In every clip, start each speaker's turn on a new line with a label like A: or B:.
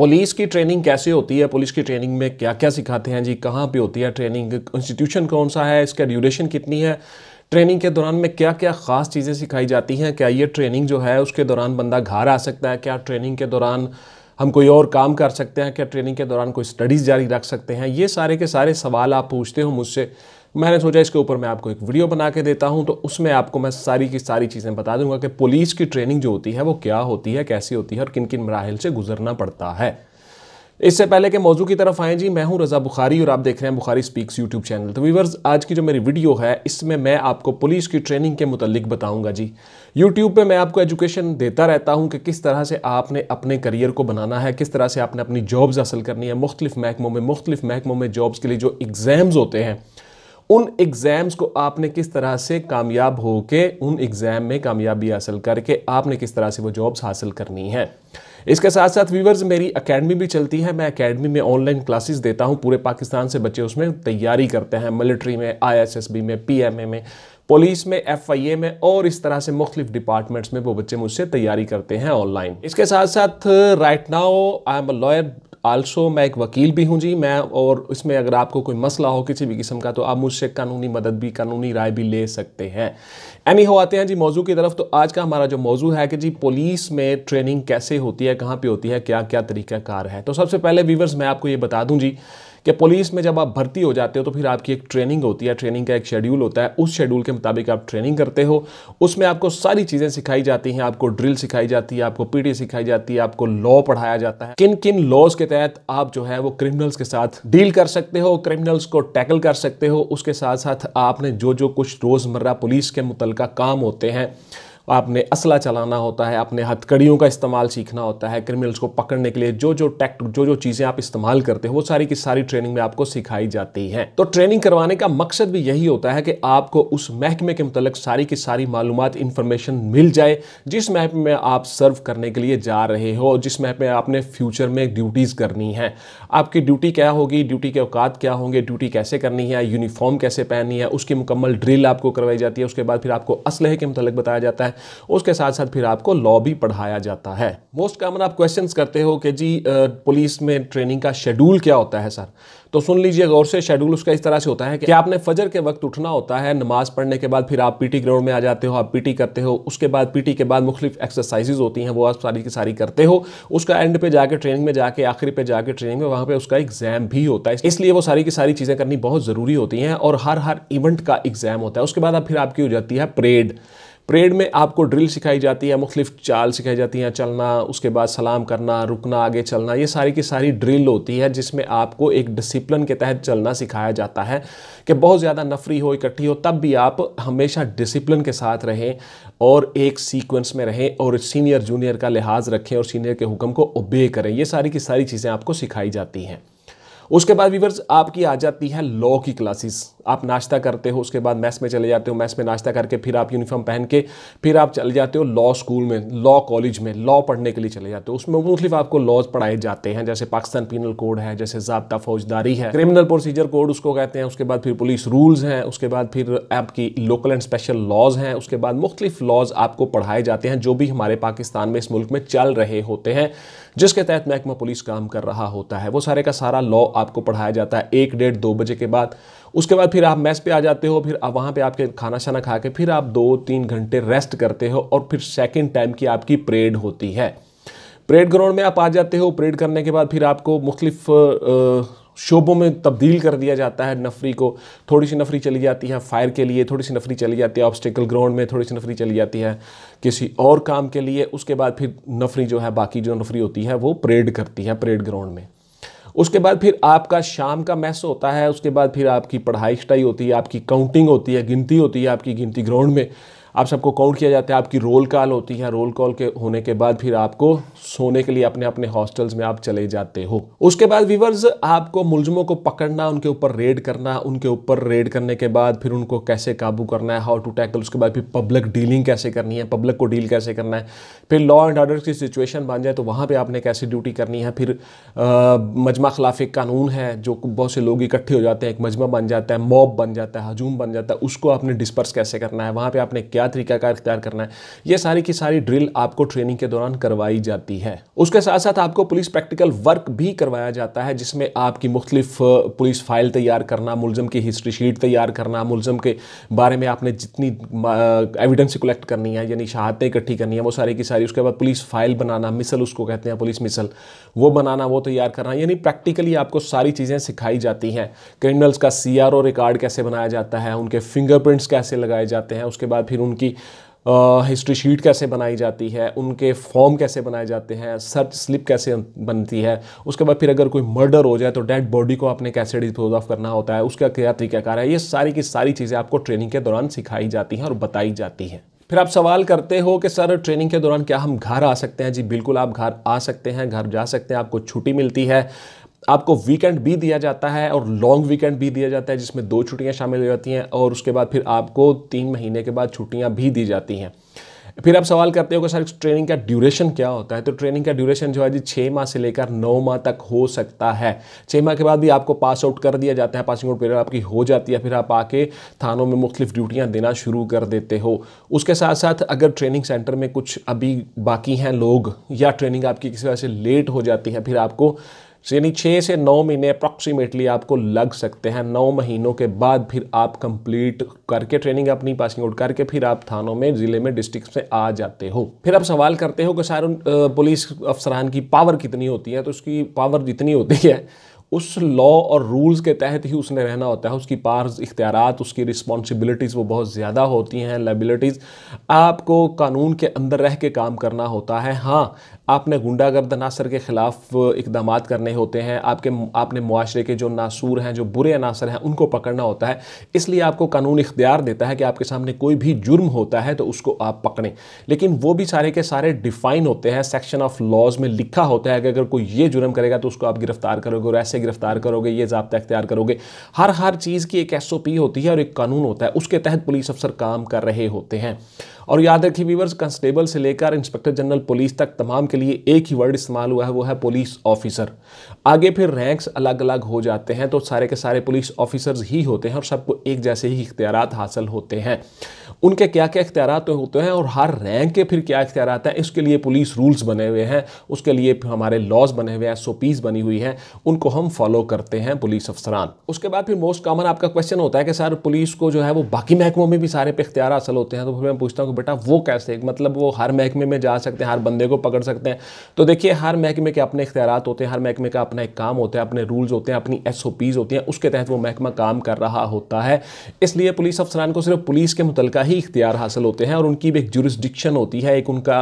A: police की training कैसे होती है पुलिस की ट्रेनिंग में क्या क्या सिखाते हैं जी कहाँ पे होती है ट्रेनिंग इंस्टीट्यूशन कौन सा है इसका ड्यूरेशन कितनी है ट्रेनिंग के दौरान में क्या क्या ख़ास चीज़ें सिखाई जाती हैं क्या ये ट्रेनिंग जो है उसके दौरान बंदा घर आ सकता है क्या ट्रेनिंग के दौरान हम कोई और काम कर सकते हैं क्या ट्रेनिंग के दौरान कोई स्टडीज़ जारी रख सकते हैं ये सारे के सारे सवाल आप पूछते हो मुझसे मैंने सोचा इसके ऊपर मैं आपको एक वीडियो बना के देता हूँ तो उसमें आपको मैं सारी की सारी चीज़ें बता दूंगा कि पुलिस की ट्रेनिंग जो होती है वो क्या होती है कैसी होती है और किन किन मराहल से गुजरना पड़ता है इससे पहले के मौजू की तरफ आए जी मैं हूं रजा बुखारी और आप देख रहे हैं बुखारी स्पीक्स यूट्यूब चैनल तो वीवर्स आज की जो मेरी वीडियो है इसमें मैं आपको पुलिस की ट्रेनिंग के मुतलिक बताऊंगा जी यूट्यूब पे मैं आपको एजुकेशन देता रहता हूं कि किस तरह से आपने अपने करियर को बनाना है किस तरह से आपने अपनी जॉब्स हासिल करनी है मुख्तलिफ महकमों में मुख्तलिफ महकमों में जॉब्स के लिए जो एग्ज़ाम्स होते हैं उन एग्ज़ाम्स को आपने किस तरह से कामयाब हो के उन एग्ज़ाम में कामयाबी हासिल करके आपने किस तरह से वो जॉब्स हासिल करनी है इसके साथ साथ व्यूवर्स मेरी एकेडमी भी चलती है मैं एकेडमी में ऑनलाइन क्लासेस देता हूं पूरे पाकिस्तान से बच्चे उसमें तैयारी करते हैं मिलिट्री में आईएसएसबी में पीएमए में पुलिस में एफ आई ए में और इस तरह से मुख्तलिफ डिपार्टमेंट्स में वो बच्चे मुझसे तैयारी करते हैं ऑनलाइन इसके साथ साथ right now I am a lawyer also मैं एक वकील भी हूँ जी मैं और इसमें अगर आपको कोई मसला हो किसी भी किस्म का तो आप मुझसे कानूनी मदद भी कानूनी राय भी ले सकते हैं एनी हो आते हैं जी मौजू की तरफ तो आज का हमारा जो मौजू है कि जी पुलिस में ट्रेनिंग कैसे होती है कहाँ पर होती है क्या क्या तरीक़ाकार है तो सबसे पहले वीवर्स मैं आपको ये बता दूँ जी कि पुलिस में जब आप भर्ती हो जाते हो तो फिर आपकी एक ट्रेनिंग होती है ट्रेनिंग का एक शेड्यूल होता है उस शेड्यूल के मुताबिक आप ट्रेनिंग करते हो उसमें आपको सारी चीज़ें सिखाई जाती हैं आपको ड्रिल सिखाई जाती है आपको पीटी सिखाई जाती है आपको लॉ पढ़ाया जाता है किन किन लॉज के तहत आप जो है वो क्रिमिनल्स के साथ डील कर सकते हो क्रिमिनल्स को टैकल कर सकते हो उसके साथ साथ आपने जो जो कुछ रोज़मर्रा पुलिस के मुतल काम होते हैं आपने असला चलाना होता है आपने हथकड़ियों का इस्तेमाल सीखना होता है क्रिमिनल्स को पकड़ने के लिए जो जो टैक्ट जो जो चीज़ें आप इस्तेमाल करते हो वो सारी की सारी ट्रेनिंग में आपको सिखाई जाती हैं तो ट्रेनिंग करवाने का मकसद भी यही होता है कि आपको उस महकमे के मतलब सारी की सारी मालूम इन्फॉर्मेशन मिल जाए जिस महक में आप सर्व करने के लिए जा रहे हो जिस महक में आपने फ्यूचर में ड्यूटीज़ करनी है आपकी ड्यूटी क्या होगी ड्यूटी के औकात क्या होंगे ड्यूटी कैसे करनी है यूनिफॉर्म कैसे पहननी है उसकी मुकम्मल ड्रिल आपको करवाई जाती है उसके बाद फिर आपको असलहे के मतलब बताया जाता है उसके साथ साथ फिर आपको लॉ भी पढ़ाया जाता है मोस्ट कॉमन आप क्वेश्चन करते हो कि जी पुलिस में ट्रेनिंग का शेड्यूल क्या होता है सर तो सुन लीजिए गौर से शेड्यूल उसका इस तरह से होता है कि आपने फजर के वक्त उठना होता है नमाज पढ़ने के बाद फिर आप पीटी ग्राउंड में आ जाते हो आप पीटी करते हो उसके बाद पीटी के बाद मुख्तलिफ एक्सरसाइजेज होती हैं वो आप सारी की सारी करते हो उसका एंड पे जाके ट्रेनिंग में जाके आखिरी पे जाके ट्रेनिंग में वहाँ पे उसका एग्जाम भी होता है इसलिए वो सारी की सारी चीज़ें करनी बहुत ज़रूरी होती हैं और हर हर इवेंट का एग्जाम होता है उसके बाद फिर आपकी हो जाती है परेड परेड में आपको ड्रिल सिखाई जाती है मुख्तलिफ चाल सिखाई जाती हैं चलना उसके बाद सलाम करना रुकना आगे चलना ये सारी की सारी ड्रिल होती है जिसमें आपको एक डिसिप्लिन के तहत चलना सिखाया जाता है कि बहुत ज़्यादा नफरी हो इकट्ठी हो तब भी आप हमेशा डिसिप्लिन के साथ रहें और एक सीक्वेंस में रहें और सीनियर जूनियर का लिहाज रखें और सीनियर के हुक्म को ओबे करें ये सारी की सारी चीज़ें आपको सिखाई जाती हैं उसके बाद वीवर्स आपकी आ जाती है लॉ की क्लासेस आप नाश्ता करते हो उसके बाद मैस में चले जाते हो मैस में नाश्ता करके फिर आप यूनिफॉर्म पहन के फिर आप चले जाते हो लॉ स्कूल में लॉ कॉलेज में लॉ पढ़ने के लिए चले जाते हो उसमें मुख्तलिफ आपको लॉज पढ़ाए जाते हैं जैसे पाकिस्तान पिनल कोड है जैसे जबता फौजदारी है क्रिमिनल प्रोसीजर कोड उसको कहते हैं उसके बाद फिर पुलिस रूल्स हैं उसके बाद फिर आपकी लोकल एंड स्पेशल लॉज हैं उसके बाद मुख्तलिफ लॉज आपको पढ़ाए जाते हैं जो भी हमारे पाकिस्तान में इस मुल्क में चल रहे होते हैं जिसके तहत महकमा पुलिस काम कर रहा होता है वो सारे का सारा लॉ आपको पढ़ाया जाता है एक डेढ़ दो बजे के बाद उसके बाद फिर आप मेस पे आ जाते हो फिर आप वहाँ पे आपके खाना शाना खा के फिर आप दो तीन घंटे रेस्ट करते हो और फिर सेकेंड टाइम की आपकी परेड होती है परेड ग्राउंड में आप आ जाते हो परेड करने के बाद फिर आपको मुख्तलिफ शोबों में तब्दील कर दिया जाता है नफरी को थोड़ी सी नफरी चली जाती है फायर के लिए थोड़ी सी नफरी चली जाती है ऑब्स्टिकल ग्राउंड में थोड़ी सी नफरी चली जाती है किसी और काम के लिए उसके बाद फिर नफरी जो है बाकी जो नफरी होती है वो परेड करती है परेड ग्राउंड में उसके बाद फिर आपका शाम का मैस होता है उसके बाद फिर आपकी पढ़ाई स्टाई होती है आपकी काउंटिंग होती है गिनती होती है आपकी गिनती ग्राउंड में आप सबको काउंट किया जाता है आपकी रोल कॉल होती है रोल कॉल के होने के बाद फिर आपको सोने के लिए अपने अपने हॉस्टल्स में आप चले जाते हो उसके बाद वीवर्स आपको मुलजमों को पकड़ना उनके ऊपर रेड करना उनके ऊपर रेड करने के बाद फिर उनको कैसे काबू करना है हाउ टू टैकल उसके बाद फिर पब्लिक डीलिंग कैसे करनी है पब्लिक को डील कैसे करना है फिर लॉ एंड ऑर्डर की सिचुएशन बन जाए तो वहाँ पर आपने कैसे ड्यूटी करनी है फिर मजमा खिलाफ एक कानून है जो बहुत से लोग इकट्ठे हो जाते हैं एक मजमा बन जाता है मॉब बन जाता है हजूम बन जाता है उसको आपने डिस्पर्स कैसे करना है वहाँ पर आपने क्या क्या तरीकाकार इख्तियार करना है ये सारी की सारी ड्रिल आपको ट्रेनिंग के दौरान करवाई जाती है उसके साथ साथ आपको पुलिस प्रैक्टिकल वर्क भी करवाया जाता है जिसमें आपकी मुख्तलिफ पुलिस फाइल तैयार करना मुलजम की हिस्ट्री शीट तैयार करना मुलजम के बारे में आपने जितनी एविडेंस कलेक्ट करनी है यानी शहादतें इकट्ठी करनी है वो सारी की सारी उसके बाद पुलिस फाइल बनाना मिसल उसको कहते हैं पुलिस मिसल वो बनाना वो तैयार करना यानी प्रैक्टिकली आपको सारी चीज़ें सिखाई जाती हैं क्रिमिनल्स का सी रिकॉर्ड कैसे बनाया जाता है उनके फिंगरप्रिंट्स कैसे लगाए जाते हैं उसके बाद फिर उनकी हिस्ट्री शीट कैसे बनाई जाती है उनके फॉर्म कैसे बनाए जाते हैं सर्च स्लिप कैसे बनती है उसके बाद फिर अगर कोई मर्डर हो जाए तो डेड बॉडी को आपने कैसे डिस्पोज ऑफ करना होता है उसका क्या तरीकाकार है ये सारी की सारी चीज़ें आपको ट्रेनिंग के दौरान सिखाई जाती हैं और बताई जाती हैं फिर आप सवाल करते हो कि सर ट्रेनिंग के दौरान क्या हम घर आ सकते हैं जी बिल्कुल आप घर आ सकते हैं घर जा सकते हैं आपको छुट्टी मिलती है आपको वीकेंड भी दिया जाता है और लॉन्ग वीकेंड भी दिया जाता है जिसमें दो छुट्टियां शामिल हो जाती हैं और उसके बाद फिर आपको तीन महीने के बाद छुट्टियां भी दी जाती हैं फिर आप सवाल करते हो कि सर ट्रेनिंग का ड्यूरेशन क्या होता है तो ट्रेनिंग का ड्यूरेशन जो है जी छः माह से लेकर नौ माह तक हो सकता है छः माह के बाद भी आपको पास आउट कर दिया जाता है पासिंग आउट पीरियड आपकी हो जाती है फिर आप आके थानों में मुख्तफ ड्यूटियाँ देना शुरू कर देते हो उसके साथ साथ अगर ट्रेनिंग सेंटर में कुछ अभी बाकी हैं लोग या ट्रेनिंग आपकी किसी वजह से लेट हो जाती है फिर आपको सो यानी छः से नौ महीने अप्रॉक्सीमेटली आपको लग सकते हैं नौ महीनों के बाद फिर आप कंप्लीट करके ट्रेनिंग अपनी पासिंग आउट करके फिर आप थानों में ज़िले में डिस्ट्रिक्ट में आ जाते हो फिर आप सवाल करते हो कि सारे पुलिस अफसरान की पावर कितनी होती है तो उसकी पावर जितनी होती है उस लॉ और रूल्स के तहत ही उसने रहना होता है उसकी पार्स इख्तियार उसकी रिस्पॉन्सिबिलिटीज़ वो बहुत ज़्यादा होती हैं लाइबिलिटीज़ आपको कानून के अंदर रह के काम करना होता है हाँ आपने गुंडागर्द अनासर के ख़िलाफ़ इकदाम करने होते हैं आपके आपने मुआरे के जो नासूर हैं जो बुरे अनासर हैं उनको पकड़ना होता है इसलिए आपको कानून इख्तियार देता है कि आपके सामने कोई भी जुर्म होता है तो उसको आप पकड़ें लेकिन वो भी सारे के सारे डिफ़ाइन होते हैं सेक्शन ऑफ लॉज में लिखा होता है कि अगर कोई ये जुर्म करेगा तो उसको आप गिरफ़्तार करोगे और ऐसे गिरफ्तार करोगे ये जब्ता अख्तियार करोगे हर हर चीज़ की एक एस होती है और एक कानून होता है उसके तहत पुलिस अफसर काम कर रहे होते हैं और याद रखिए वीवर्स कांस्टेबल से लेकर इंस्पेक्टर जनरल पुलिस तक तमाम के लिए एक ही वर्ड इस्तेमाल हुआ है वो है पुलिस ऑफिसर आगे फिर रैंक्स अलग अलग हो जाते हैं तो सारे के सारे पुलिस ऑफिसर्स ही होते हैं और सबको एक जैसे ही इख्तियार हासिल होते हैं उनके क्या क्या इख्तियार तो होते हैं और हर रैंक के फिर क्या इख्तियार हैं इसके लिए पुलिस रूल्स बने हुए हैं उसके लिए हमारे लॉज बने हुए हैं एस बनी हुई हैं उनको हम फॉलो करते हैं पुलिस अफसरान उसके बाद फिर मोस्ट कॉमन आपका क्वेश्चन होता है कि सर पुलिस को जो है वो बाकी महकमों में भी सारे पे इख्तियार हासिल होते हैं तो फिर मैं पूछता हूँ बेटा वो कैसे मतलब वो हर महकमे में जा सकते हैं हर बंदे को पकड़ सकते हैं तो देखिए हर महकमे के अपने इख्तियार होते हैं हर महकमे का अपना एक काम होता है अपने रूल्स होते हैं अपनी एस होती हैं उसके तहत वो महकमा काम कर रहा होता है इसलिए पुलिस अफसरान को सिर्फ पुलिस के मुतलका ही इख्तियार हासिल होते हैं और उनकी भी एक जुरिस्डिक्शन होती है एक उनका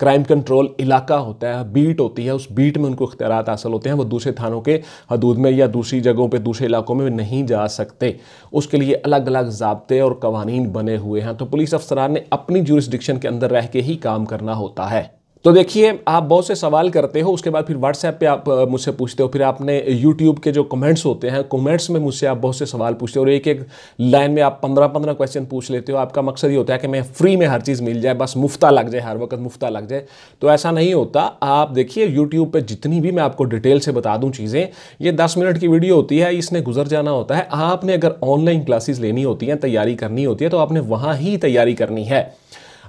A: क्राइम कंट्रोल इलाका होता है बीट होती है उस बीट में उनको इख्तियार हासिल होते हैं वो दूसरे थानों के हदूद में या दूसरी जगहों पर दूसरे इलाकों में नहीं जा सकते उसके लिए अलग अलग जबते और कवानीन बने हुए हैं तो पुलिस अफसरान ने अपनी जूरिस्डिक्शन के अंदर रह के ही काम करना होता है तो देखिए आप बहुत से सवाल करते हो उसके बाद फिर व्हाट्सएप पे आप मुझसे पूछते हो फिर आपने यूट्यूब के जो कमेंट्स होते हैं कमेंट्स में मुझसे आप बहुत से सवाल पूछते हो और एक एक लाइन में आप पंद्रह पंद्रह क्वेश्चन पूछ लेते हो आपका मकसद ये होता है कि मैं फ्री में हर चीज़ मिल जाए बस मुफ्ता लग जाए हर वक्त मुफ्ता लग जाए तो ऐसा नहीं होता आप देखिए यूट्यूब पर जितनी भी मैं आपको डिटेल से बता दूँ चीज़ें ये दस मिनट की वीडियो होती है इसने गुजर जाना होता है आपने अगर ऑनलाइन क्लासेस लेनी होती हैं तैयारी करनी होती है तो आपने वहाँ ही तैयारी करनी है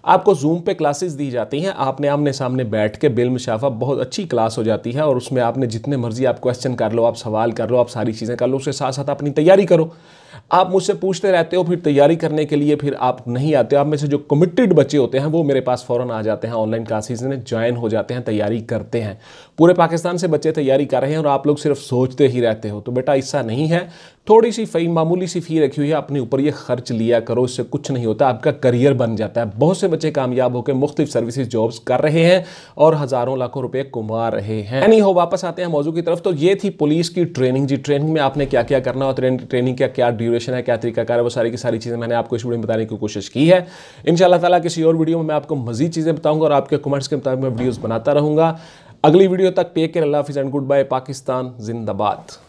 A: आपको जूम पे क्लासेस दी जाती हैं आपने आमने सामने बैठ के बिल मुशाफा बहुत अच्छी क्लास हो जाती है और उसमें आपने जितने मर्जी आप क्वेश्चन कर लो आप सवाल कर लो आप सारी चीज़ें कर लो उसके साथ साथ अपनी तैयारी करो आप मुझसे पूछते रहते हो फिर तैयारी करने के लिए फिर आप नहीं आते हो आप में से जो कमिटेड बच्चे होते हैं वो मेरे पास फ़ौरन आ जाते हैं ऑनलाइन क्लासेज में ज्वाइन हो जाते हैं तैयारी करते हैं पूरे पाकिस्तान से बच्चे तैयारी कर रहे हैं और आप लोग सिर्फ सोचते ही रहते हो तो बेटा ऐसा नहीं है थोड़ी सी फ़ी मामूली सी फ़ी रखी हुई है अपने ऊपर ये खर्च लिया करो इससे कुछ नहीं होता आपका करियर बन जाता है बहुत से बच्चे कामयाब होकर मुख्तु सर्विसेज जॉब्स कर रहे हैं और हज़ारों लाखों रुपये कमा रहे हैं यानी हो वापस आते हैं मौजू की तरफ तो ये थी पुलिस की ट्रेनिंग जी ट्रेनिंग में आपने क्या क्या करना और ट्रेनिंग का क्या ड्यूरेशन है क्या तरीका है वो सारी की सारी चीज़ें मैंने आपको इस वीडियो में बताने की कोशिश की है इन ताला किसी और वीडियो में मैं आपको मजीद चीज़ें बताऊंगा और आपके कमेंट्स के मुताबिक मैं वीडियोज़ बनाता रहूँगा अगली वीडियो तक टेक केयर अल्लाह हाफिज़ एंड गुड बाय पाकिस्तान जिंदाबाद